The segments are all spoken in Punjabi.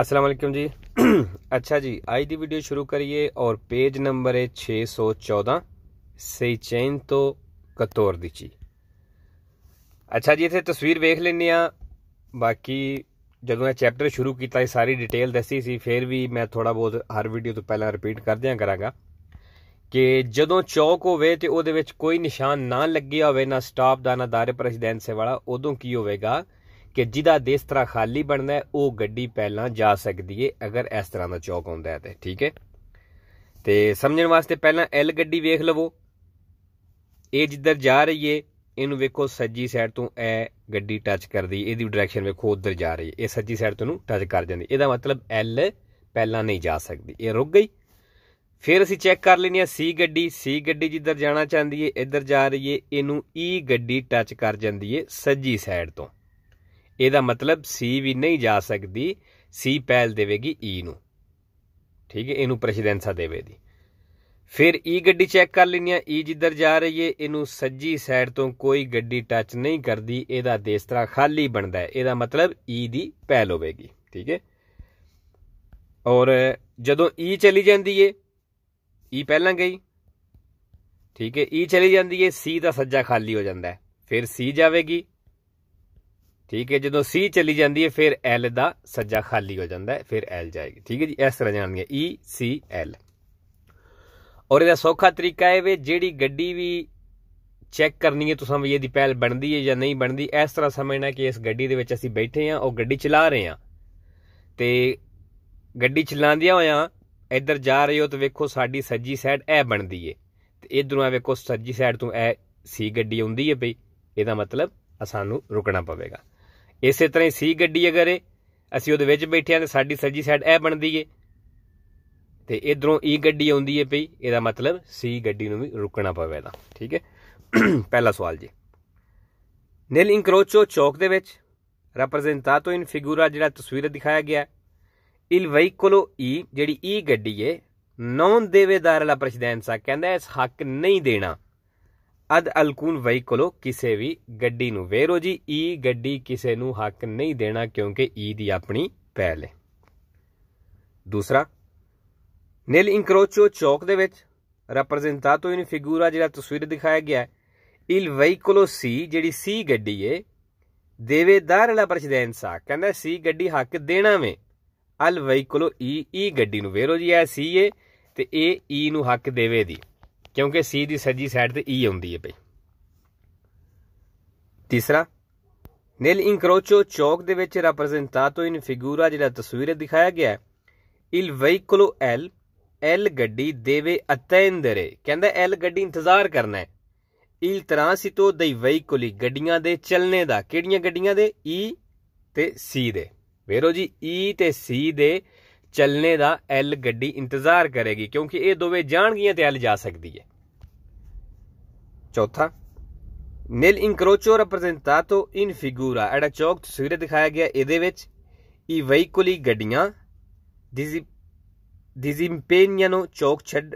ਅਸਲਾਮ ਅਲੈਕਮ ਜੀ ਅੱਛਾ ਜੀ ਅੱਜ ਦੀ ਵੀਡੀਓ ਸ਼ੁਰੂ ਕਰੀਏ ਔਰ ਪੇਜ ਨੰਬਰ ਹੈ 614 ਸਹੀ ਚੈਨ ਤੋਂ ਕਤੌਰ ਦੀ ਚੀ ਅੱਛਾ ਜੀ ਇਥੇ ਤਸਵੀਰ ਵੇਖ ਲੈਣੇ ਆ ਬਾਕੀ ਜਦੋਂ ਇਹ ਚੈਪਟਰ ਸ਼ੁਰੂ ਕੀਤਾ ਇਹ ਸਾਰੀ ਡਿਟੇਲ ਦੱਸੀ ਸੀ ਫਿਰ ਵੀ ਮੈਂ ਥੋੜਾ ਬਹੁਤ ਹਰ ਵੀਡੀਓ ਤੋਂ ਪਹਿਲਾਂ ਰਿਪੀਟ ਕਰਦਿਆਂ ਕਰਾਂਗਾ ਕਿ ਜਦੋਂ ਚੌਕ ਹੋਵੇ ਤੇ ਉਹਦੇ ਵਿੱਚ ਕੋਈ ਨਿਸ਼ਾਨ ਨਾ ਲੱਗਿਆ ਹੋਵੇ ਨਾ ਸਟਾਪ ਦਾ ਨਾ ਦਾਰੇ ਪ੍ਰੈਜ਼ੀਡੈਂਸੇ ਵਾਲਾ ਉਦੋਂ ਕੀ ਹੋਵੇਗਾ ਕਿ ਜਿਹਦਾ ਦੇਸ ਤਰ੍ਹਾਂ ਖਾਲੀ ਬਣਦਾ ਉਹ ਗੱਡੀ ਪਹਿਲਾਂ ਜਾ ਸਕਦੀ ਏ ਅਗਰ ਇਸ ਤਰ੍ਹਾਂ ਦਾ ਚੌਕ ਆਉਂਦਾ ਹੈ ਤੇ ਠੀਕ ਹੈ ਤੇ ਸਮਝਣ ਵਾਸਤੇ ਪਹਿਲਾਂ ਐਲ ਗੱਡੀ ਵੇਖ ਲਵੋ ਇਹ ਜਿੱਧਰ ਜਾ ਰਹੀ ਏ ਇਹਨੂੰ ਵੇਖੋ ਸੱਜੀ ਸਾਈਡ ਤੋਂ ਐ ਗੱਡੀ ਟੱਚ ਕਰਦੀ ਇਹਦੀ ਡਾਇਰੈਕਸ਼ਨ ਵੇਖੋ ਉਧਰ ਜਾ ਰਹੀ ਇਹ ਸੱਜੀ ਸਾਈਡ ਤੋਂ ਨੂੰ ਟੱਚ ਕਰ ਜਾਂਦੀ ਇਹਦਾ ਮਤਲਬ ਐਲ ਪਹਿਲਾਂ ਨਹੀਂ ਜਾ ਸਕਦੀ ਇਹ ਰੁਕ ਗਈ ਫਿਰ ਅਸੀਂ ਚੈੱਕ ਕਰ ਲੈਣੀ ਆ ਸੀ ਗੱਡੀ ਸੀ ਗੱਡੀ ਜਿੱਧਰ ਜਾਣਾ ਚਾਹੁੰਦੀ ਏ ਇੱਧਰ ਜਾ ਰਹੀ ਏ ਇਹਨੂੰ ਈ e ਗੱਡੀ ਟੱਚ ਕਰ ਜਾਂਦੀ ਏ ਸੱਜੀ ਸਾਈਡ ਤੋਂ ਇਹਦਾ ਮਤਲਬ ਸੀ ਵੀ ਨਹੀਂ ਜਾ ਸਕਦੀ ਸੀ ਪਹਿਲ ਦੇਵੇਗੀ ਈ ਨੂੰ ਠੀਕ ਹੈ ਇਹਨੂੰ ਪ੍ਰੈਸੀਡੈਂਸਾ ਦੀ ਫਿਰ ਈ ਗੱਡੀ ਚੈੱਕ ਕਰ ਲੈਣੀ ਆ ਈ ਜਿੱਧਰ ਜਾ ਰਹੀ ਏ ਇਹਨੂੰ ਸੱਜੀ ਸਾਈਡ ਤੋਂ ਕੋਈ ਗੱਡੀ ਟੱਚ ਨਹੀਂ ਕਰਦੀ ਇਹਦਾ ਤਰ੍ਹਾਂ ਖਾਲੀ ਬਣਦਾ ਹੈ ਇਹਦਾ ਮਤਲਬ ਈ ਦੀ ਪਹਿਲ ਹੋਵੇਗੀ ਠੀਕ ਹੈ ਔਰ ਜਦੋਂ ਈ ਚਲੀ ਜਾਂਦੀ ਏ ਈ ਪਹਿਲਾਂ ਗਈ ਠੀਕ ਹੈ ਈ ਚਲੀ ਜਾਂਦੀ ਏ ਸੀ ਦਾ ਸੱਜਾ ਖਾਲੀ ਹੋ ਜਾਂਦਾ ਹੈ ਫਿਰ ਸੀ ਜਾਵੇਗੀ ਠੀਕ ਹੈ ਜਦੋਂ ਸੀ ਚਲੀ ਜਾਂਦੀ ਹੈ ਫਿਰ ਐਲ ਦਾ ਸੱਜਾ ਖਾਲੀ ਹੋ ਜਾਂਦਾ ਹੈ ਫਿਰ ਐਲ ਜਾਏਗੀ ਠੀਕ ਹੈ ਜੀ ਇਸ ਤਰ੍ਹਾਂ ਜਾਣਗੇ E C L ਔਰ ਇਹਦਾ ਸੌਖਾ ਤਰੀਕਾ ਹੈ ਵੀ ਜਿਹੜੀ ਗੱਡੀ ਵੀ ਚੈੱਕ ਕਰਨੀ ਹੈ ਤੁਸੀਂ ਵੀ ਇਹਦੀ ਪਹਿਲ ਬਣਦੀ ਹੈ ਜਾਂ ਨਹੀਂ ਬਣਦੀ ਇਸ ਤਰ੍ਹਾਂ ਸਮਝਣਾ ਕਿ ਇਸ ਗੱਡੀ ਦੇ ਵਿੱਚ ਅਸੀਂ ਬੈਠੇ ਹਾਂ ਉਹ ਗੱਡੀ ਚਲਾ ਰਹੇ ਹਾਂ ਤੇ ਗੱਡੀ ਚਲਾਉਂਦਿਆਂ ਹੋਇਆਂ ਇੱਧਰ ਜਾ ਰਹੇ ਹੋ ਤਾਂ ਵੇਖੋ ਸਾਡੀ ਸੱਜੀ ਸਾਈਡ ਇਹ ਬਣਦੀ ਏ ਤੇ ਇਧਰੋਂ ਆ ਵੇਖੋ ਸੱਜੀ ਸਾਈਡ ਤੋਂ ਇਹ ਸੀ ਗੱਡੀ ਆਉਂਦੀ ਏ ਭਈ ਇਹਦਾ ਮਤਲਬ ਸਾਨੂੰ ਰੁਕਣਾ ਪਵੇਗਾ ਇਸੇ ਤਰ੍ਹਾਂ ਹੀ ਸੀ ਗੱਡੀ ਅਗਰ ਇਹ ਅਸੀਂ ਉਹਦੇ ਵਿੱਚ ਬੈਠੇ ਆ ਤੇ ਸਾਡੀ ਸੱਜੀ ਸਾਈਡ ਇਹ ਬਣਦੀ ਏ ਤੇ ਇਧਰੋਂ ਈ ਗੱਡੀ ਆਉਂਦੀ ਏ ਭਈ ਇਹਦਾ ਮਤਲਬ ਸੀ ਗੱਡੀ ਨੂੰ ਵੀ ਰੁਕਣਾ ਪਵੇਗਾ ਠੀਕ ਹੈ ਪਹਿਲਾ ਸਵਾਲ ਜੀ ਨੈਲ ਇਨਕਰੋਚੋ ਚੌਕ ਦੇ ਵਿੱਚ ਰਿਪਰੈਜ਼ੈਂਟਾਟੋ ਇਨ ਫਿਗੂਰਾ ਜਿਹੜਾ ਤਸਵੀਰ ਦਿਖਾਇਆ ਗਿਆ ਇਲ ਵਹੀਕਲੋ ਈ ਜਿਹੜੀ ਈ ਗੱਡੀ ਏ ਨੌਨ ਦੇਵੇਦਾਰ ਲਾ ਸਾ ਕਹਿੰਦਾ ਇਸ ਹੱਕ ਨਹੀਂ ਦੇਣਾ ਅਦ ਅਲਕੂਨ ਵਹੀਕਲੋ ਕਿਸੇ ਵੀ ਗੱਡੀ ਨੂੰ ਵੇਰੋ ਜੀ ਈ ਗੱਡੀ ਕਿਸੇ ਨੂੰ ਹੱਕ ਨਹੀਂ ਦੇਣਾ ਕਿਉਂਕਿ ਈ ਦੀ ਆਪਣੀ ਪਹਿਲ ਹੈ ਦੂਸਰਾ ਨੇਲ ਇਨਕਰੋਚੋ ਚੌਕ ਦੇ ਵਿੱਚ ਰਿਪਰੈਜ਼ੈਂਟਾਟੋ ਇਨ ਫਿਗੂਰਾ ਜਿਹੜਾ ਤਸਵੀਰ ਦਿਖਾਇਆ ਗਿਆ ਹੈ ਇਲ ਵਹੀਕਲੋ ਸੀ ਜਿਹੜੀ ਸੀ ਗੱਡੀ ਏ ਦੇਵੇਦਾਰ ਵਾਲਾ ਪ੍ਰਸ਼ਦੈਂਸਾ ਕਹਿੰਦਾ ਸੀ ਗੱਡੀ ਹੱਕ ਦੇਣਾ ਵੇ ਅਲ ਵਹੀਕਲੋ ਈ ਈ ਗੱਡੀ ਨੂੰ ਵੇਰੋ ਜੀ ਐ ਸੀ ਏ ਤੇ ਇਹ ਈ ਨੂੰ ਹੱਕ ਦੇਵੇ ਦੀ ਕਿਉਂਕਿ ਸੀ ਦੀ ਸੱਜੀ ਸਾਈਡ ਤੇ ਈ e ਆਉਂਦੀ ਹੈ ਬਈ ਤੀਸਰਾ ਨੇਲ ਇਨਕਰੋਚੋ ਚੌਕ ਦੇ ਵਿੱਚ ਰਿਪਰੈਜ਼ੈਂਟਾਟੋ ਇਨ ਫਿਗੂਰਾ ਜਿਹੜਾ ਤਸਵੀਰ ਦਿਖਾਇਆ ਗਿਆ ਇਲ ਵਹੀਕਲੋ ਐਲ ਐਲ ਗੱਡੀ ਦੇਵੇ ਅਤੈਂਦਰੇ ਕਹਿੰਦਾ ਐਲ ਗੱਡੀ ਇੰਤਜ਼ਾਰ ਕਰਨਾ ਹੈ ਇਲ ਤਰਾਂਸਿਤੋ ਦੇ ਵਹੀਕਲੀ ਗੱਡੀਆਂ ਦੇ ਚੱਲਨੇ ਦਾ ਕਿਹੜੀਆਂ ਗੱਡੀਆਂ ਦੇ ਈ e ਤੇ ਸੀ ਦੇ ਵੇਰੋ ਜੀ ਈ e ਤੇ ਸੀ ਦੇ ਚੱਲਣੇ ਦਾ ਐਲ ਗੱਡੀ ਇੰਤਜ਼ਾਰ ਕਰੇਗੀ ਕਿਉਂਕਿ ਇਹ ਦੋਵੇਂ ਜਾਣਗੀਆਂ ਤੇ ਐਲ ਜਾ ਸਕਦੀ ਹੈ ਚੌਥਾ ਨਿਲ ਇਨਕਰੋਚੋ ਰਿਪਰੈਜ਼ੈਂਟਾਟੋ ਇਨ ਫਿਗੂਰਾ ਐਡਾ ਚੌਕ ਤਸਵੀਰ ਦਿਖਾਇਆ ਗਿਆ ਇਹਦੇ ਵਿੱਚ ਇਹ ਵਹੀਕੁਲੀ ਗੱਡੀਆਂ ਨੂੰ ਚੌਕ ਛੱਡ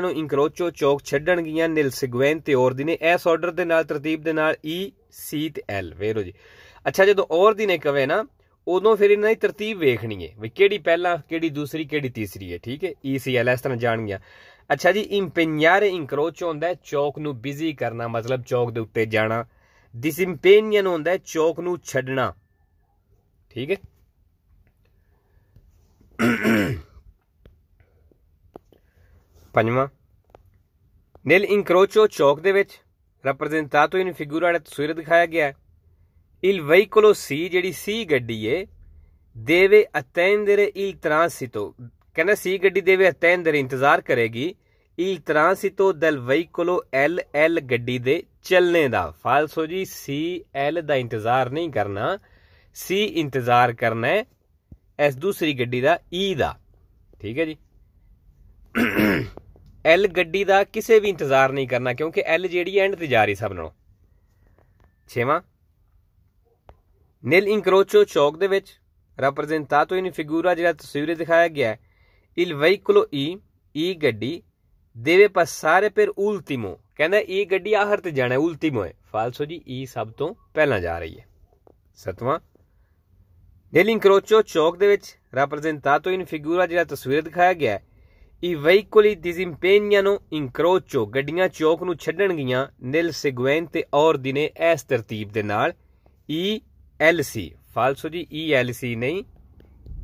ਨੂੰ ਇਨਕਰੋਚੋ ਚੌਕ ਛੱਡਣ ਛੱਡਣਗੀਆਂ ਨਿਲ ਸਿਗਵੈਨ ਤੇ ਔਰ ਦੀ ਨੇ ਐਸ ਆਰਡਰ ਦੇ ਨਾਲ ਤਰਤੀਬ ਦੇ ਨਾਲ ਈ e, ਸੀ ਤੇ ਐਲ ਵੇਰੋ ਜੀ ਅੱਛਾ ਜਦੋਂ ਔਰ ਦੀ ਨੇ ਕਵੇ ਨਾ ਉਦੋਂ ਫਿਰ ਇਹਨਾਂ ਦੀ ਤਰਤੀਬ ਵੇਖਣੀ ਹੈ ਵੀ ਕਿਹੜੀ ਪਹਿਲਾਂ ਕਿਹੜੀ ਦੂਸਰੀ ਕਿਹੜੀ ਤੀਸਰੀ ਹੈ ਠੀਕ ਹੈ ਈਸੀਐਲ ਇਸ ਤਰ੍ਹਾਂ ਜਾਣ ਗਿਆ ਅੱਛਾ ਜੀ ਇੰਪੈਨਿਆਰੇ ਇਨਕਰੋਚ ਹੁੰਦਾ ਹੈ ਚੌਕ ਨੂੰ ਬਿਜ਼ੀ ਕਰਨਾ ਮਤਲਬ ਚੌਕ ਦੇ ਉੱਤੇ ਜਾਣਾ ਡਿਸਇੰਪੈਨੀਅਨ ਹੁੰਦਾ ਹੈ ਚੌਕ ਨੂੰ ਛੱਡਣਾ ਠੀਕ ਹੈ ਪੰਜਵਾਂ ਨੇਲ ਇਨਕਰੋਚੋ ਚੌਕ ਦੇ ਵਿੱਚ ਰਿਪਰੈਜ਼ੈਂਟਾਟੋ ਇਨ ਫਿਗੂਰਾ ਵਾਲੇ ਤਸਵੀਰ ਦਿਖਾਇਆ ਗਿਆ ਹੈ Il veicolo ਸੀ ਜਿਹੜੀ ਸੀ ਗੱਡੀ ਏ ਦੇਵੇ ਅਤੈਂਦਰੇ ਇਲ ਟ੍ਰਾਂਸਿਟੋ ਕਹਿੰਦਾ ਸੀ ਗੱਡੀ ਦੇਵੇ ਅਤੈਂਦਰੇ ਇੰਤਜ਼ਾਰ ਕਰੇਗੀ ਇਲ ਟ੍ਰਾਂਸਿਟੋ ਦਲ ਵਹੀਕਲੋ ਐਲ ਐਲ ਗੱਡੀ ਦੇ ਚੱਲਨੇ ਦਾ ਫਾਲਸੋ ਜੀ ਸੀ ਐਲ ਦਾ ਇੰਤਜ਼ਾਰ ਨਹੀਂ ਕਰਨਾ ਸੀ ਇੰਤਜ਼ਾਰ ਕਰਨਾ ਹੈ ਇਸ ਦੂਸਰੀ ਗੱਡੀ ਦਾ ਈ ਦਾ ਠੀਕ ਹੈ ਜੀ ਐਲ ਗੱਡੀ ਦਾ ਕਿਸੇ ਵੀ ਇੰਤਜ਼ਾਰ ਨਹੀਂ ਕਰਨਾ ਕਿਉਂਕਿ ਐਲ ਜਿਹੜੀ ਐਂਡ ਤੇ ਜਾ ਰਹੀ ਸਭ ਨਾਲੋਂ ਛੇਵਾਂ Nel incrocio chalk de ਵਿੱਚ rappresentato in figura ਜਿਹੜਾ ਤਸਵੀਰ ਦਿਖਾਇਆ ਗਿਆ il veicolo e e ਗੱਡੀ ਦੇਵੇ passare per ultimo ਕਹਿੰਦਾ ਇਹ ਗੱਡੀ ਆਖਰ ਤੇ ਜਾਣਾ ultimo ਹੈ ਫਾਲਸੋ ਜੀ e ਸਭ ਤੋਂ ਪਹਿਲਾਂ ਜਾ ਰਹੀ ਹੈ ਸਤਵਾਂ ਨੇਲ ਇਨਕਰੋਚੋ ਚੌਕ ਦੇ ਵਿੱਚ rappresentato in figura ਜਿਹੜਾ ਤਸਵੀਰ ਦਿਖਾਇਆ ਗਿਆ ਇਹ veicoli disimpegniano incrocio ਗੱਡੀਆਂ ਚੌਕ ਨੂੰ ਛੱਡਣ ਗਈਆਂ nel seguente ordine ਇਸ ਤਰਤੀਬ ਦੇ ਨਾਲ e ਐਲ ਸੀ ਫਾਲਸੋ ਜੀ ਈ ਐਲ ਸੀ ਨਹੀਂ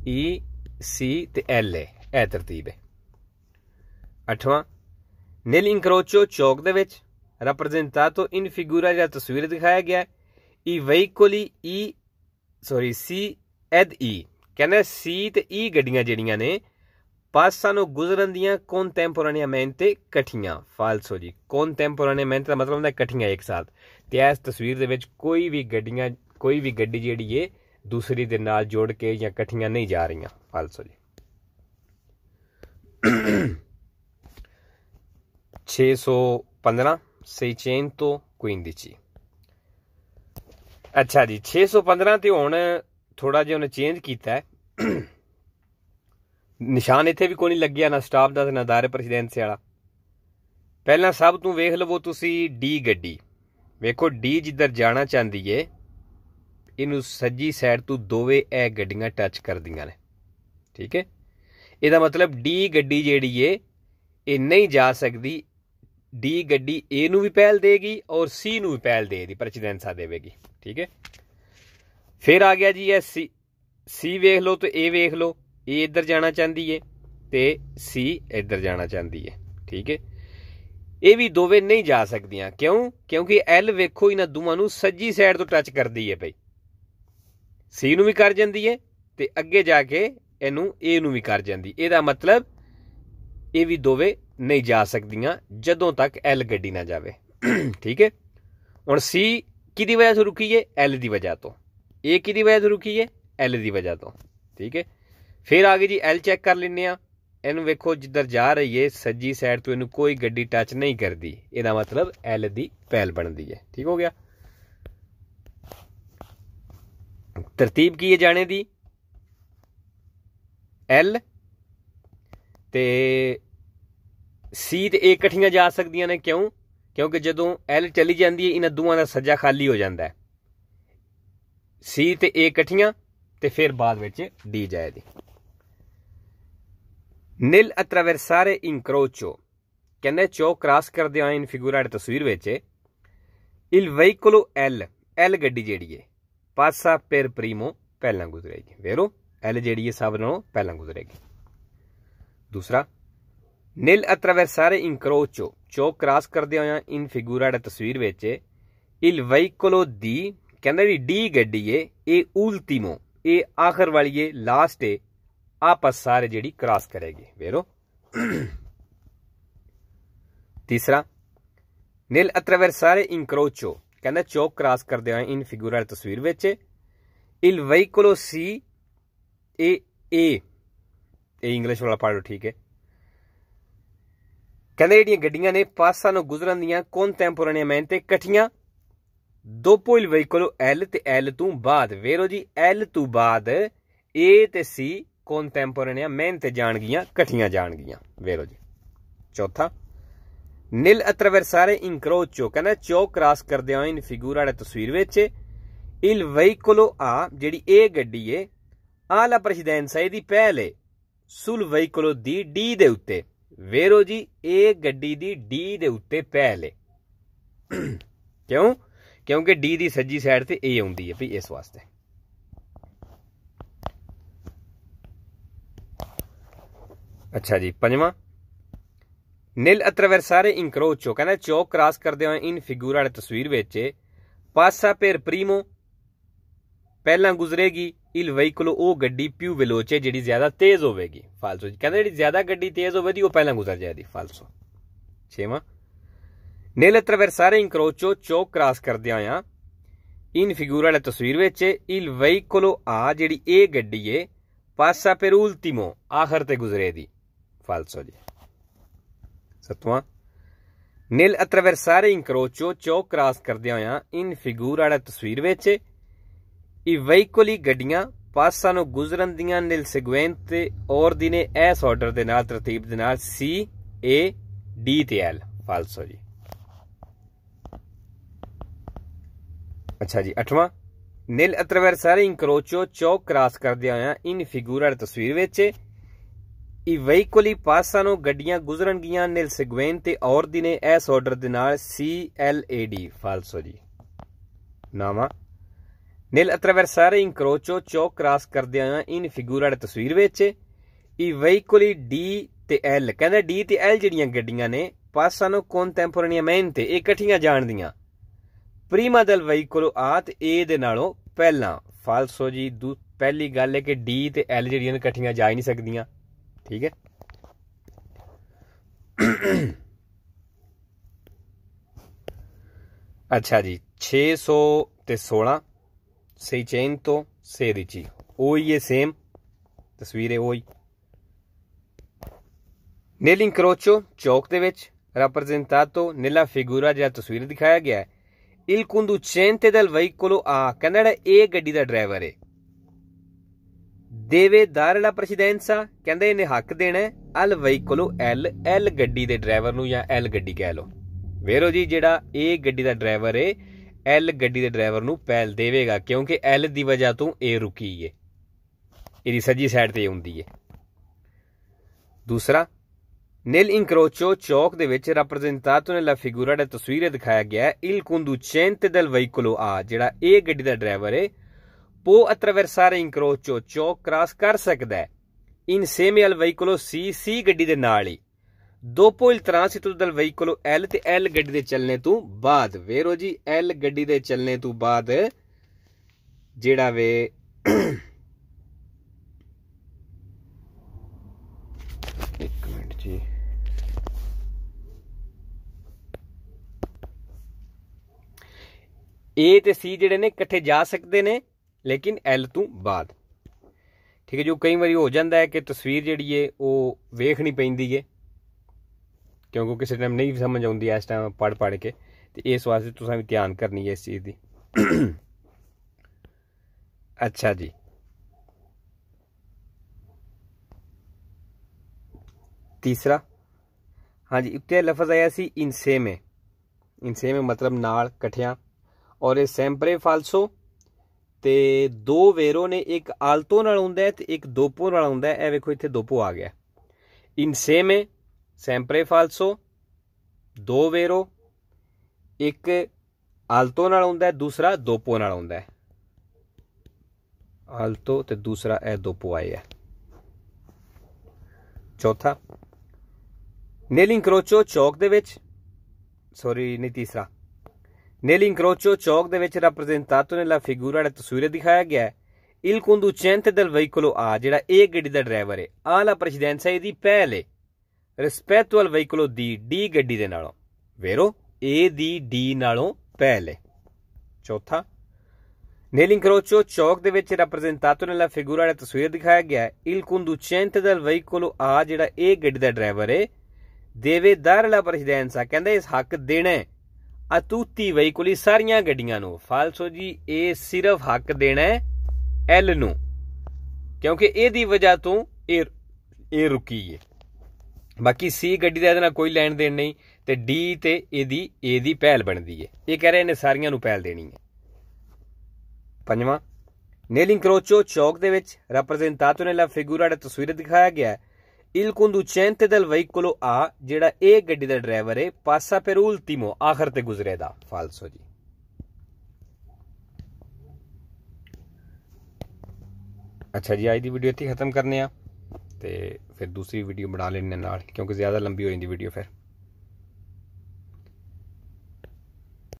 ਈ e ਸੀ ਤੇ ਐਲ ਹੈ ਐ ਤਰਤੀਬ ਹੈ ਅਠਵਾਂ ਨੀਲ ਇੰਕਰੋਚੋ ਚੌਕ ਦੇ ਵਿੱਚ ਰਿਪਰੈਜ਼ੈਂਟਾ ਤੋਂ ਇਨ ਫਿਗੂਰਾ ਜਾਂ ਤਸਵੀਰ ਦਿਖਾਇਆ ਗਿਆ ਈ ਵਹੀਕਲੀ ਈ ਸੌਰੀ ਸੀ ਐਡ ਈ ਕਹਿੰਦੇ ਸੀ ਤੇ ਈ e ਗੱਡੀਆਂ ਜਿਹੜੀਆਂ ਨੇ ਪਾਸਾਂ ਨੂੰ ਗੁਜ਼ਰਨ ਦੀਆਂ ਕੰਟੈਂਪੋਰੇਨੀਅਮੈਂਟ ਤੇ ਇਕੱਠੀਆਂ ਫਾਲਸੋ ਜੀ ਕੰਟੈਂਪੋਰੇਨੀਅਮੈਂਟ ਦਾ ਮਤਲਬ ਹੁੰਦਾ ਕਠੀਆਂ ਇੱਕ ਸਾਥ ਤੇ ਇਸ ਤਸਵੀਰ ਦੇ ਵਿੱਚ ਕੋਈ ਵੀ ਗੱਡੀਆਂ ਕੋਈ ਵੀ ਗੱਡੀ ਜਿਹੜੀ ਏ ਦੂਸਰੀ ਦੇ ਨਾਲ ਜੋੜ ਕੇ ਜਾਂ ਇਕੱਠੀਆਂ ਨਹੀਂ ਜਾ ਰਹੀਆਂ ਆਲਸੋ ਜੀ 615 ਤੋਂ ਕੁਇਨ ਦੀ ਚੀ ਅੱਛਾ ਜੀ 615 ਤੇ ਹੁਣ ਥੋੜਾ ਜਿਹਾ ਉਹਨੇ ਚੇਂਜ ਕੀਤਾ ਹੈ ਨਿਸ਼ਾਨ ਇੱਥੇ ਵੀ ਕੋਈ ਨਹੀਂ ਲੱਗਿਆ ਨਾ ਸਟਾਫ ਦਾ ਨਾ ਦਾਇਰੇ ਪ੍ਰੈਜ਼ੀਡੈਂਸੀ ਵਾਲਾ ਪਹਿਲਾਂ ਸਭ ਤੋਂ ਵੇਖ ਲਵੋ ਤੁਸੀਂ ਡੀ ਗੱਡੀ ਵੇਖੋ ਡੀ ਜਿੱਧਰ ਜਾਣਾ ਚਾਹੁੰਦੀ ਏ ਇਹਨੂੰ ਸੱਜੀ ਸਾਈਡ ਤੋਂ ਦੋਵੇਂ ਇਹ ਗੱਡੀਆਂ ਟੱਚ ਕਰਦੀਆਂ ਨੇ ਠੀਕ ਹੈ ਇਹਦਾ ਮਤਲਬ ਡੀ ਗੱਡੀ ਜਿਹੜੀ ਏ ਇਹ ਨਹੀਂ ਜਾ ਸਕਦੀ ਡੀ ਗੱਡੀ ਏ ਨੂੰ ਵੀ ਪਹਿਲ ਦੇਗੀ ਔਰ ਸੀ ਨੂੰ ਵੀ ਪਹਿਲ ਦੇਗੀ ਪ੍ਰੈਸੀਡੈਂਸਾ ਦੇਵੇਗੀ ਠੀਕ ਹੈ ਫਿਰ ਆ ਗਿਆ ਜੀ ਇਹ ਸੀ ਸੀ ਵੇਖ ਲਓ ਤੇ ਏ ਵੇਖ ਲਓ ਏ ਇੱਧਰ ਜਾਣਾ ਚਾਹੁੰਦੀ ਏ ਤੇ ਸੀ ਇੱਧਰ ਜਾਣਾ ਚਾਹੁੰਦੀ ਏ ਠੀਕ ਹੈ ਇਹ ਵੀ ਦੋਵੇਂ ਨਹੀਂ ਜਾ ਸਕਦੀਆਂ ਕਿਉਂ ਕਿਉਂਕਿ ਐਲ ਵੇਖੋ ਇਹਨਾਂ ਦੋਵਾਂ ਨੂੰ ਸੱਜੀ ਸਾਈਡ ਤੋਂ ਟੱਚ ਕਰਦੀ ਏ ਭਈ ਸੀ ਨੂੰ ਵੀ ਕਰ ਜਾਂਦੀ ਹੈ ਤੇ ਅੱਗੇ ਜਾ ਕੇ ਇਹਨੂੰ ਏ ਨੂੰ ਵੀ ਕਰ ਜਾਂਦੀ ਇਹਦਾ ਮਤਲਬ ਇਹ ਵੀ ਦੋਵੇਂ ਨਹੀਂ ਜਾ ਸਕਦੀਆਂ ਜਦੋਂ ਤੱਕ ਐਲ ਗੱਡੀ ਨਾ ਜਾਵੇ ਠੀਕ ਹੈ ਹੁਣ ਸੀ ਕਿਹਦੀ ਵਜ੍ਹਾ ਤੋਂ ਰੁਕੀ ਹੈ ਐਲ ਦੀ ਵਜ੍ਹਾ ਤੋਂ ਏ ਕਿਹਦੀ ਵਜ੍ਹਾ ਤੋਂ ਰੁਕੀ ਹੈ ਐਲ ਦੀ ਵਜ੍ਹਾ ਤੋਂ ਠੀਕ ਹੈ ਫਿਰ ਆ ਗਈ ਜੀ ਐਲ ਚੈੱਕ ਕਰ ਲੈਨੇ ਆ ਇਹਨੂੰ ਵੇਖੋ ਜਿੱਧਰ ਜਾ ਰਹੀ ਏ ਸੱਜੀ ਸਾਈਡ ਤੋਂ ਇਹਨੂੰ ਕੋਈ ਗੱਡੀ ਟੱਚ ਨਹੀਂ ਕਰਦੀ ਇਹਦਾ ਮਤਲਬ ਐਲ ਦੀ ਪੈਲ ਬਣਦੀ ਹੈ ਠੀਕ ਹੋ ਗਿਆ ਤਰਤੀਬ ਕੀ ਹੈ ਜਾਣੇ ਦੀ ਐਲ ਤੇ ਸੀ ਤੇ ਏ ਇਕੱਠੀਆਂ ਜਾ ਸਕਦੀਆਂ ਨੇ ਕਿਉਂ ਕਿਉਂਕਿ ਜਦੋਂ ਐਲ ਚਲੀ ਜਾਂਦੀ ਹੈ ਇਹਨਾਂ ਦੋਵਾਂ ਦਾ ਸੱਜਾ ਖਾਲੀ ਹੋ ਜਾਂਦਾ ਹੈ ਸੀ ਤੇ ਏ ਇਕੱਠੀਆਂ ਤੇ ਫਿਰ ਬਾਅਦ ਵਿੱਚ ਡੀ ਜਾਏਗੀ ਨਿਲ ਅਟਰਾਵਰਸਾਰੇ ਇਨਕਰੋਚੋ ਕਹਿੰਦੇ ਚੋ ਕ੍ਰਾਸ ਕਰਦੇ ਆ ਇਨ ਫਿਗੂਰਾ ਦੀ ਤਸਵੀਰ ਵਿੱਚ ਇਲ ਵਹੀਕਲੋ ਐਲ ਐਲ ਗੱਡੀ ਜਿਹੜੀ ਹੈ ਪਾਸਾ ਪਰ ਪ੍ਰੀਮੋ ਪਹਿਲਾਂ ਗੁਜ਼ਰੇਗੀ ਵੇਰੋ ਐਲ ਜਿਹੜੀ ਹੈ ਸਭ ਨਾਲੋਂ ਪਹਿਲਾਂ ਗੁਜ਼ਰੇਗੀ ਦੂਸਰਾ ਨਿਲ ਅਟਰਵਰਸਾਰੇ ਇਨਕਰੋਚੋ ਚੋ ਕ੍ਰਾਸ ਕਰਦੇ ਹੋਇਆ ਇਨ ਫਿਗੂਰਾ ਦਾ ਤਸਵੀਰ ਵਿੱਚ ਇਲ ਵਹੀਕਲੋ ਦੀ ਕਹਿੰਦਾ ਵੀ ਡੀ ਗੱਡੀ ਏ ਇਹ ਉਲਟੀਮੋ ਇਹ ਆਖਰ ਵਾਲੀ ਏ ਲਾਸਟ ਏ ਆਪਸ ਸਾਰੇ ਜਿਹੜੀ ਕ੍ਰਾਸ ਕਰੇਗੀ ਵੇਰੋ ਤੀਸਰਾ ਨਿਲ ਅਟਰਵਰਸਾਰੇ ਇਨਕਰੋਚੋ ਕਹਿੰਦਾ ਚੌਕ ਕ੍ਰਾਸ ਕਰਦੇ ਹੋਏ ਇਨ ਫਿਗਰ ਵਾਲੀ ਤਸਵੀਰ ਵਿੱਚ ਇਲ ਵਹੀਕਲੋ ਸੀ ਏ ਏ ਇਹ ਇੰਗਲਿਸ਼ ਵਾਲਾ ਪਾਰਟ ਠੀਕ ਹੈ ਕਹਿੰਦੇ ਜਿਹੜੀਆਂ ਗੱਡੀਆਂ ਨੇ ਪਾਸਾਂ ਨੂੰ ਗੁਜ਼ਰਨ ਦੀਆਂ ਕੰਟੈਂਪੋਰੇਨੀਅਮੈਂਟ ਤੇ ਇਕੱਠੀਆਂ ਦੋ ਇਲ ਵਹੀਕਲੋ ਐਲ ਤੇ ਐਲ ਤੋਂ ਬਾਅਦ ਵੇਰੋ ਜੀ ਐਲ ਤੋਂ ਬਾਅਦ ਏ ਤੇ ਸੀ ਕੰਟੈਂਪੋਰੇਨੀਅਮੈਂਟ ਤੇ ਜਾਣਗੀਆਂ ਇਕੱਠੀਆਂ ਜਾਣਗੀਆਂ ਵੇਰੋ ਜੀ ਚੌਥਾ ਨਿਲ attraversare incrocio ਕਹਿੰਦਾ ਚੌਕ ਕ੍ਰਾਸ ਕਰਦੇ ਹੋਏ ਇਨ ਫਿਗੂਰ ਵਾਲੇ ਤਸਵੀਰ ਵਿੱਚ ਇਲ ਵਹੀਕਲੋ ਆ ਜਿਹੜੀ ਇਹ ਗੱਡੀ ਏ ਆਲਾ ਲਾ ਪ੍ਰੈਜ਼ੀਡੈਂਸਾ ਇਹਦੀ ਪਹਿਲੇ ਸੁਲ ਵਹੀਕਲੋ ਦੀ ਡੀ ਦੇ ਉੱਤੇ ਵੇਰੋ ਜੀ ਇਹ ਗੱਡੀ ਦੀ ਡੀ ਦੇ ਉੱਤੇ ਪਹਿਲੇ ਕਿਉਂ ਕਿਉਂਕਿ ਡੀ ਦੀ ਸੱਜੀ ਸਾਈਡ ਤੇ ਏ ਆਉਂਦੀ ਹੈ ਭਈ ਇਸ ਵਾਸਤੇ ਅੱਛਾ ਜੀ ਪੰਜਵਾਂ Nel attraversare incrocio ਕਹਿੰਦਾ ਚੌਕ ਕ੍ਰਾਸ ਕਰਦੇ ਹੋਏ ਇਨ ਫਿਗੂਰ ਵਾਲੇ ਤਸਵੀਰ ਵਿੱਚ ਪਾਸਾ ਪੇਰ ਪ੍ਰੀਮੋ ਪਹਿਲਾਂ ਗੁਜ਼ਰੇਗੀ ਇਲ ਵਹੀਕਲੋ ਉਹ ਗੱਡੀ ਪਿਊ ਵਿਲੋਚੇ ਜਿਹੜੀ ਜ਼ਿਆਦਾ ਤੇਜ਼ ਹੋਵੇਗੀ ਫਾਲਸੋ ਜੀ ਕਹਿੰਦਾ ਜਿਹੜੀ ਜ਼ਿਆਦਾ ਗੱਡੀ ਤੇਜ਼ ਹੋਵੇਦੀ ਉਹ ਪਹਿਲਾਂ ਗੁਜ਼ਰ ਜਾਏਗੀ ਫਾਲਸੋ ਛੇਵਾਂ ਨੇਲ ਅਟਰਵਰਸਾਰੇ ਇਨਕਰੋਚੋ ਚੌਕ ਕ੍ਰਾਸ ਕਰਦੇ ਆਇਆ ਇਨ ਫਿਗੂਰ ਵਾਲੇ ਤਸਵੀਰ ਵਿੱਚ ਇਲ ਵਹੀਕਲੋ ਆ ਜਿਹੜੀ ਇਹ ਗੱਡੀ ਏ ਪਾਸਾ ਪੇਰ ਪੇਰੂਲਤੀਮੋ ਆਖਰ ਤੇ ਗੁਜ਼ਰੇਦੀ ਫਾਲਸੋ ਜੀ ਸਤਵਾਂ ਨਿਲ ਸਾਰੇ ਇਨਕਰੋਚੋ ਚੌਕ ਕ੍ਰਾਸ ਕਰਦੇ ਹੋਇਆ ਇਨ ਫਿਗੂਰ ਵਾਲਾ ਤਸਵੀਰ ਵਿੱਚ ਇਹ ਵਹੀਕਲੀ ਗੱਡੀਆਂ ਪਾਸਾਂ ਨੂੰ ਗੁਜ਼ਰਨ ਦੀਆਂ ਨਿਲ ਸਿਗਵੈਂਟ ਤੇ ਔਰ ਦੀ ਨੇ ਆਰਡਰ ਦੇ ਨਾਲ ਤਰਤੀਬ ਦੇ ਨਾਲ ਸੀ ਏ ਡੀ ਤੇ ਐਲ ਫਾਲਸੋ ਜੀ ਅੱਛਾ ਜੀ 8ਵਾਂ ਨਿਲ ਸਾਰੇ ਇਨਕਰੋਚੋ ਚੌਕ ਕ੍ਰਾਸ ਕਰਦੇ ਹੋਇਆ ਇਨ ਫਿਗੂਰ ਵਾਲਾ ਤਸਵੀਰ ਵਿੱਚ ਪਾਸਾ ਪਾਸਾਂ ਗੱਡੀਆਂ ਗੁਜ਼ਰਨਗੀਆਂ ਨਿਲ ਸਿਗਵੇਨ ਤੇ ਔਰ ਦੀ ਨੇ ਇਸ ਆਰਡਰ ਦੇ ਨਾਲ ਸੀ ਐਲ ਏ ਡੀ ਫਾਲਸੋ ਜੀ ਨਾਮਾ ਨਿਲ ਸਾਰੇ ਇਨਕਰੋਚੋ ਚੌਕ ਕ੍ਰਾਸ ਕਰਦੇ ਆ ਇਨ ਫਿਗੂਰ ਵਾਲੀ ਤਸਵੀਰ ਵਿੱਚ ਇਵੈਕੁਅਲੀ ਡੀ ਤੇ ਐਲ ਕਹਿੰਦਾ ਡੀ ਤੇ ਐਲ ਜਿਹੜੀਆਂ ਗੱਡੀਆਂ ਨੇ ਪਾਸਾਂ ਨੂੰ ਮੈਨ ਤੇ ਇਕੱਠੀਆਂ ਜਾਣਦੀਆਂ ਪ੍ਰੀਮਾ ਦਲ ਵਹੀਕਲ ਆਤ ਏ ਦੇ ਨਾਲੋਂ ਪਹਿਲਾਂ ਫਾਲਸੋ ਜੀ ਪਹਿਲੀ ਗੱਲ ਹੈ ਕਿ ਡੀ ਤੇ ਐਲ ਜਿਹੜੀਆਂ ਇਕੱਠੀਆਂ ਜਾ ਹੀ ਨਹੀਂ ਸਕਦੀਆਂ righe अच्छा जी 600 ਤੇ 16 616 ਉਹੀ ਇਹ ਸੇਮ ਤਸਵੀਰ ਹੈ ਉਹੀ ਨੇਲ ਇਨਕਰੋਚੋ ਚੌਕ ਦੇ ਵਿੱਚ rappresentato nella figura della ਤਸਵੀਰ ਦਿਖਾਇਆ ਗਿਆ ਹੈ il conducente del veicolo A ਕਹਿੰਦਾ ਜਿਹੜਾ ਇਹ ਗੱਡੀ ਦਾ ਡਰਾਈਵਰ ਹੈ ਦੇਵੇ ਦਾਰ ਲਾ ਪ੍ਰੈਸੀਡੈਂਸਾ ਕਹਿੰਦੇ ਇਹਨੇ ਹੱਕ ਦੇਣਾ ਐਲ ਵਹੀਕਲੋ ਐਲ ਐਲ ਗੱਡੀ ਦੇ ਡਰਾਈਵਰ ਨੂੰ ਜਾਂ ਐਲ ਗੱਡੀ ਕਹਿ ਲਓ ਵੇਰੋ ਜੀ ਜਿਹੜਾ ਇਹ ਗੱਡੀ ਦਾ ਡਰਾਈਵਰ ਏ ਐਲ ਗੱਡੀ ਦੇ ਡਰਾਈਵਰ ਨੂੰ ਪੈਲ ਦੇਵੇਗਾ ਕਿਉਂਕਿ ਐਲ ਦੀ ਵਜ੍ਹਾ ਤੋਂ ਇਹ ਰੁਕੀ ਏ ਇਹਦੀ ਸੱਜੀ ਸਾਈਡ ਤੇ ਹੁੰਦੀ ਏ ਦੂਸਰਾ ਨੇਲ ਇਨਕਰੋਚੋ ਚੌਕ ਦੇ ਵਿੱਚ ਰਿਪਰੈਜ਼ੈਂਟਾਟੋ ਨੇ ਲਾ ਫਿਗੂਰਾ ਦੇ ਤਸਵੀਰੇ ਦਿਖਾਇਆ ਗਿਆ ਇਲ ਕੁੰਦੂ ਚੈਂਤ ਦਲ ਵਹੀਕਲੋ ਆ ਜਿਹੜਾ ਇਹ ਗੱਡੀ ਦਾ ਡਰਾਈਵਰ ਏ ਪੋ ਅਟਰਵਰਸਰ ਇਨਕਰੋਚ ਚੋ ਚੌਕ ਕ੍ਰਾਸ ਕਰ ਸਕਦਾ ਹੈ ਇਨ ਸੇਮੀਅਲ ਵਹੀਕਲੋ ਸੀ ਸੀ ਗੱਡੀ ਦੇ ਨਾਲ ਹੀ ਦੋ ਪੋਇਲ ਤਰ੍ਹਾਂ ਸੀ ਦਲ ਵਹੀਕਲੋ ਐਲ ਤੇ ਐਲ ਗੱਡੀ ਦੇ ਚੱਲਨੇ ਤੋਂ ਬਾਅਦ ਵੇਰੋ ਜੀ ਐਲ ਗੱਡੀ ਦੇ ਚੱਲਨੇ ਤੋਂ ਬਾਅਦ ਜਿਹੜਾ ਵੇ ਇੱਕ ਮਿੰਟ ਜੀ ਏ ਤੇ ਸੀ ਜਿਹੜੇ ਨੇ ਇਕੱਠੇ ਜਾ ਸਕਦੇ ਨੇ ਲੇਕਿਨ ਐਲ ਤੋਂ ਬਾਅਦ ਠੀਕ ਹੈ ਜੋ ਕਈ ਵਾਰੀ ਹੋ ਜਾਂਦਾ ਹੈ ਕਿ ਤਸਵੀਰ ਜਿਹੜੀ ਏ ਉਹ ਵੇਖਣੀ ਪੈਂਦੀ ਏ ਕਿਉਂਕਿ ਕਿਸੇ ਟਾਈਮ ਨਹੀਂ ਸਮਝ ਆਉਂਦੀ ਐਸ ਟਾਈਮ ਪੜ ਪੜ ਕੇ ਤੇ ਇਸ ਵਾਸਤੇ ਤੁਸੀਂ ਵੀ ਧਿਆਨ ਕਰਨੀ ਹੈ ਇਸ ਚੀਜ਼ ਦੀ ਅੱਛਾ ਜੀ ਤੀਸਰਾ ਹਾਂਜੀ ਉੱਤੇ ਲਫ਼ਜ਼ ਆਇਆ ਸੀ ਇਨਸੇ ਮੇ ਇਨਸੇ ਮੇ ਮਤਲਬ ਨਾਲ ਇਕੱਠਿਆਂ ਔਰ ਇਹ ਸੈਂਪਰੇ ਫਾਲਸੋ ਤੇ ਦੋ ਵੇਰੋ ਨੇ ਇੱਕ ਆਲਤੋ ਨਾਲ ਹੁੰਦਾ ਹੈ ਤੇ ਇੱਕ ਦੋਪੋ ਨਾਲ ਹੁੰਦਾ ਹੈ ਇਹ ਵੇਖੋ ਇੱਥੇ ਦੋਪੋ ਆ ਗਿਆ ਇਨ ਸੇਮੇ ਸੈਂਪਰੇ ਫਾਲਸੋ ਦੋ ਵੇਰੋ ਇੱਕ ਆਲਤੋ ਨਾਲ ਹੁੰਦਾ ਹੈ ਦੂਸਰਾ ਦੋਪੋ ਨਾਲ ਹੁੰਦਾ ਹੈ ਆਲਤੋ ਤੇ ਦੂਸਰਾ ਇਹ ਦੋਪੋ ਆਇਆ ਚੌਥਾ ਨੇਲਿੰਗ ਕਰੋਚੋ ਚੌਕ ਦੇ ਵਿੱਚ ਸੌਰੀ ਨਹੀਂ ਤੀਸਰਾ ਕਰੋਚੋ ਚੌਕ ਦੇ ਵਿੱਚ विच ਨੇ ਲਾ ਫਿਗੂਰਾ ਜਿਹੜਾ ਤਸਵੀਰੇ ਦਿਖਾਇਆ ਗਿਆ ਹੈ il conducente ਦਲ veicolo ਆ ਜਿਹੜਾ ਇਹ ਗੱਡੀ ਦਾ ਡਰਾਈਵਰ ਹੈ A ਲਾ presidenza ਇਹਦੀ ਪਹਿਲ ਹੈ ਰਿਸਪੈਕਟੋ al veicolo D ਗੱਡੀ ਦੇ ਨਾਲੋਂ ਵੇਰੋ ਏ ਦੀ ਡੀ ਨਾਲੋਂ ਪਹਿਲ ਹੈ ਚੌਥਾ ਨੇਲਿੰਗ ਕਰੋਚੋ ਚੌਕ ਦੇ ਵਿੱਚ ਰਿਪਰੈਜ਼ੈਂਟਾਟੋ ਨੇ ਲਾ ਫਿਗੂਰਾ ਵਾਲਾ ਤਸਵੀਰ ਦਿਖਾਇਆ ਗਿਆ ਹੈ il conducente ਦਲ veicolo ਆ ਜਿਹੜਾ ਇਹ ਗੱਡੀ ਦਾ ਡਰਾਈਵਰ ਹੈ ਦੇਵੇ ਲਾ ਲਾ ਪ੍ਰੈਜ਼ੀਡੈਂਸਾ ਕਹਿੰਦਾ ਇਸ ਹੱਕ ਦੇਣਾ ਅਤੂਤੀ ਵਹੀਕੁਲੀ ਸਾਰੀਆਂ ਗੱਡੀਆਂ ਨੂੰ ਫਾਲਸੋ ਜੀ ਇਹ ਸਿਰਫ ਹੱਕ ਦੇਣਾ ਹੈ ਐਲ ਨੂੰ ਕਿਉਂਕਿ ਇਹਦੀ ਵਜ੍ਹਾ ਤੋਂ ਇਹ ਇਹ ਰੁਕੀ ਹੈ ਬਾਕੀ ਸੀ ਗੱਡੀ ਦਾ ਇਹਦੇ ਨਾਲ ਕੋਈ ਲੈਣ ਦੇਣ ਨਹੀਂ ਤੇ ਡੀ ਤੇ ਇਹਦੀ ਏ ਦੀ ਪਹਿਲ ਬਣਦੀ ਹੈ ਇਹ ਕਹਿ ਰਹੇ ਨੇ ਸਾਰੀਆਂ ਨੂੰ ਪਹਿਲ ਦੇਣੀ ਹੈ ਪੰਜਵਾਂ ਨੇਲਿੰਗ ਕਰੋਚੋ ਚੌਕ ਦੇ ਵਿੱਚ ਰਿਪਰੈਜ਼ੈਂਟਾਟੋ ਨੇ ਲਾ ਫਿਗੂਰਾ ਦੇ ਤਸਵੀਰ ਦਿਖਾਇਆ ਗਿਆ ਹੈ Il conducente del veicolo A ਜਿਹੜਾ ਇਹ ਗੱਡੀ ਦਾ ਡਰਾਈਵਰ ਹੈ ਪਾਸਾ per ultimo ਆਖਰ ਤੇ ਗੁਜ਼ਰੇ ਦਾ ਫਾਲਸੋ ਜੀ ਅੱਛਾ ਜੀ ਅੱਜ ਦੀ ਵੀਡੀਓ ਇੱਥੇ ਖਤਮ ਕਰਨੇ ਆ ਤੇ ਫਿਰ ਦੂਸਰੀ ਵੀਡੀਓ ਬਣਾ ਲੈਣੇ ਨਾਲ ਕਿਉਂਕਿ ਜ਼ਿਆਦਾ ਲੰਬੀ ਹੋ ਜਾਂਦੀ ਵੀਡੀਓ ਫਿਰ